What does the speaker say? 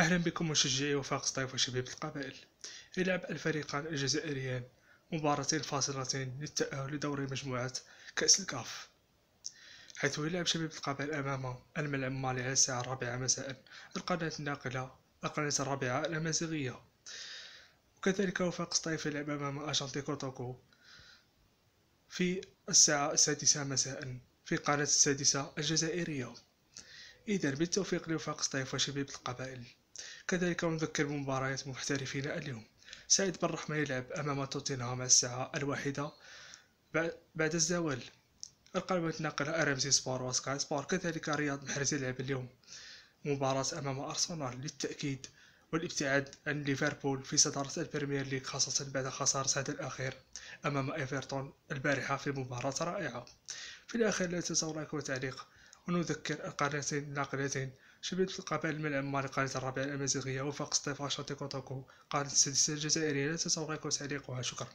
أهلا بكم مشجعي وفاق سطيف وشباب القبائل يلعب الفريقان الجزائريان مباراتين فاصلتين للتأهل لدوري مجموعة كأس الكاف حيث يلعب شبيبة القبائل أمام الملعب مالي على الساعة الرابعة مساء القناة الناقلة القناة الرابعة الأمازيغية وكذلك وفاق سطيف يلعب أمام أشانتي كوتوكو في الساعة السادسة مساء في قناة السادسة الجزائرية إذا بالتوفيق لوفاق سطيف وشباب القبائل كذلك نذكر بمباريات محترفين اليوم سعيد بن رحمة يلعب أمام توتنهام الساعة الواحدة بعد الزوال القلبة تنقل أرمزي سبور وسكاي سبور كذلك رياض محرز يلعب اليوم مباراة أمام أرسنال للتأكيد والابتعاد عن ليفربول في صدارة البريمير ليج خاصة بعد خسارة هذا الأخير أمام إيفرتون البارحة في مباراة رائعة في الأخير لا تنسوا لايك وتعليق ونذكر القارتين الناقلتين شبيبة القبائل العمار قارة الرابعة الأمازيغية وفاق 16 تيكوتاكو قارة السادسة الجزائرية لا تتوقع تعليقها شكرا